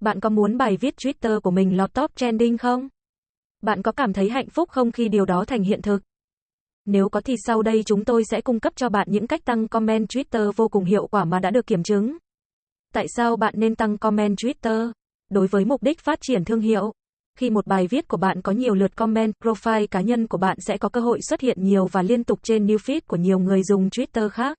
Bạn có muốn bài viết Twitter của mình lọt top trending không? Bạn có cảm thấy hạnh phúc không khi điều đó thành hiện thực? Nếu có thì sau đây chúng tôi sẽ cung cấp cho bạn những cách tăng comment Twitter vô cùng hiệu quả mà đã được kiểm chứng. Tại sao bạn nên tăng comment Twitter? Đối với mục đích phát triển thương hiệu, khi một bài viết của bạn có nhiều lượt comment, profile cá nhân của bạn sẽ có cơ hội xuất hiện nhiều và liên tục trên newsfeed của nhiều người dùng Twitter khác.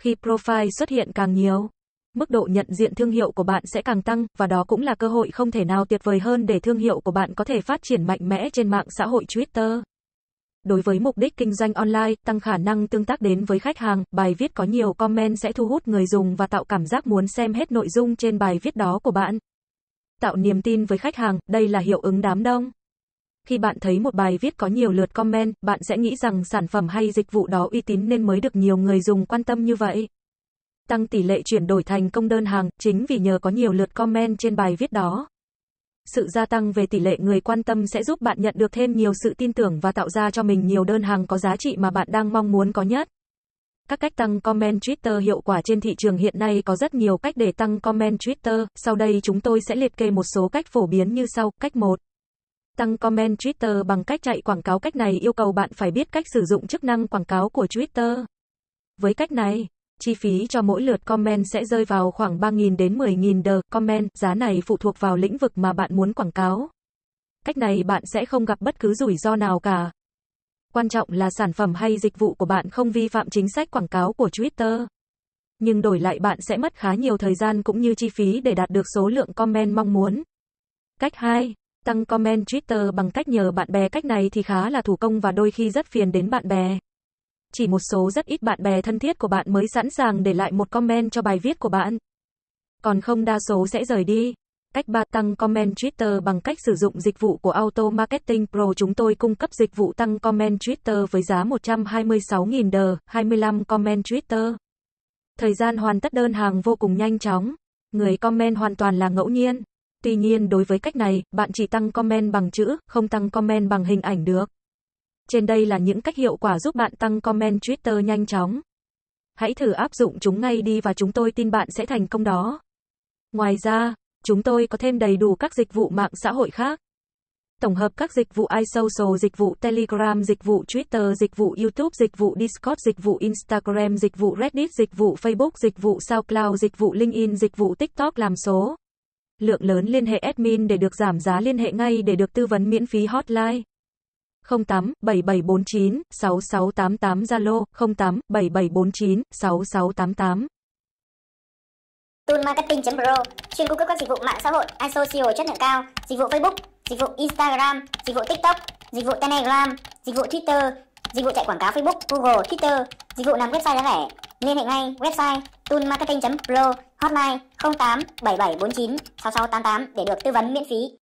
Khi profile xuất hiện càng nhiều, mức độ nhận diện thương hiệu của bạn sẽ càng tăng và đó cũng là cơ hội không thể nào tuyệt vời hơn để thương hiệu của bạn có thể phát triển mạnh mẽ trên mạng xã hội Twitter. Đối với mục đích kinh doanh online, tăng khả năng tương tác đến với khách hàng, bài viết có nhiều comment sẽ thu hút người dùng và tạo cảm giác muốn xem hết nội dung trên bài viết đó của bạn. Tạo niềm tin với khách hàng, đây là hiệu ứng đám đông. Khi bạn thấy một bài viết có nhiều lượt comment, bạn sẽ nghĩ rằng sản phẩm hay dịch vụ đó uy tín nên mới được nhiều người dùng quan tâm như vậy tăng tỷ lệ chuyển đổi thành công đơn hàng, chính vì nhờ có nhiều lượt comment trên bài viết đó. Sự gia tăng về tỷ lệ người quan tâm sẽ giúp bạn nhận được thêm nhiều sự tin tưởng và tạo ra cho mình nhiều đơn hàng có giá trị mà bạn đang mong muốn có nhất. Các cách tăng comment Twitter hiệu quả trên thị trường hiện nay có rất nhiều cách để tăng comment Twitter, sau đây chúng tôi sẽ liệt kê một số cách phổ biến như sau. Cách 1. Tăng comment Twitter bằng cách chạy quảng cáo cách này yêu cầu bạn phải biết cách sử dụng chức năng quảng cáo của Twitter. Với cách này, Chi phí cho mỗi lượt comment sẽ rơi vào khoảng 3.000 đến 10.000 đờ comment, giá này phụ thuộc vào lĩnh vực mà bạn muốn quảng cáo. Cách này bạn sẽ không gặp bất cứ rủi ro nào cả. Quan trọng là sản phẩm hay dịch vụ của bạn không vi phạm chính sách quảng cáo của Twitter. Nhưng đổi lại bạn sẽ mất khá nhiều thời gian cũng như chi phí để đạt được số lượng comment mong muốn. Cách 2. Tăng comment Twitter bằng cách nhờ bạn bè cách này thì khá là thủ công và đôi khi rất phiền đến bạn bè chỉ một số rất ít bạn bè thân thiết của bạn mới sẵn sàng để lại một comment cho bài viết của bạn. Còn không đa số sẽ rời đi. Cách 3 tăng comment Twitter bằng cách sử dụng dịch vụ của Auto Marketing Pro chúng tôi cung cấp dịch vụ tăng comment Twitter với giá 126.000 đờ, 25 comment Twitter. Thời gian hoàn tất đơn hàng vô cùng nhanh chóng. Người comment hoàn toàn là ngẫu nhiên. Tuy nhiên đối với cách này, bạn chỉ tăng comment bằng chữ, không tăng comment bằng hình ảnh được. Trên đây là những cách hiệu quả giúp bạn tăng comment Twitter nhanh chóng. Hãy thử áp dụng chúng ngay đi và chúng tôi tin bạn sẽ thành công đó. Ngoài ra, chúng tôi có thêm đầy đủ các dịch vụ mạng xã hội khác. Tổng hợp các dịch vụ iSocial, dịch vụ Telegram, dịch vụ Twitter, dịch vụ YouTube, dịch vụ Discord, dịch vụ Instagram, dịch vụ Reddit, dịch vụ Facebook, dịch vụ SoundCloud, dịch vụ LinkedIn, dịch vụ TikTok làm số. Lượng lớn liên hệ admin để được giảm giá liên hệ ngay để được tư vấn miễn phí hotline. 08 7749 6688 Zalo 08 7749 6688. Toolmarketing.pro chuyên cung cấp các dịch vụ mạng xã hội, iso asocial e chất lượng cao, dịch vụ Facebook, dịch vụ Instagram, dịch vụ TikTok, dịch vụ Telegram, dịch vụ Twitter, dịch vụ chạy quảng cáo Facebook, Google, Twitter, dịch vụ làm website giá rẻ. Liên hệ ngay website toolmarketing.pro hotline 08 7749 6688 để được tư vấn miễn phí.